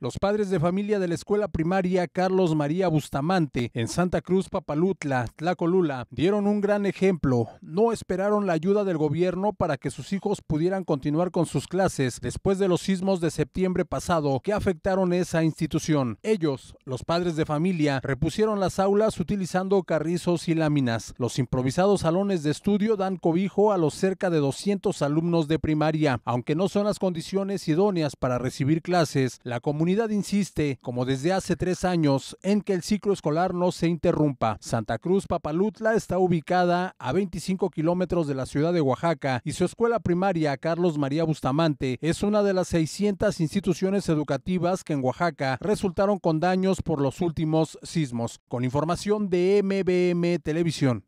Los padres de familia de la escuela primaria Carlos María Bustamante en Santa Cruz, Papalutla, Tlacolula, dieron un gran ejemplo. No esperaron la ayuda del gobierno para que sus hijos pudieran continuar con sus clases después de los sismos de septiembre pasado que afectaron esa institución. Ellos, los padres de familia, repusieron las aulas utilizando carrizos y láminas. Los improvisados salones de estudio dan cobijo a los cerca de 200 alumnos de primaria. Aunque no son las condiciones idóneas para recibir clases, la comunidad comunidad insiste, como desde hace tres años, en que el ciclo escolar no se interrumpa. Santa Cruz Papalutla está ubicada a 25 kilómetros de la ciudad de Oaxaca y su escuela primaria Carlos María Bustamante es una de las 600 instituciones educativas que en Oaxaca resultaron con daños por los últimos sismos. Con información de MBM Televisión.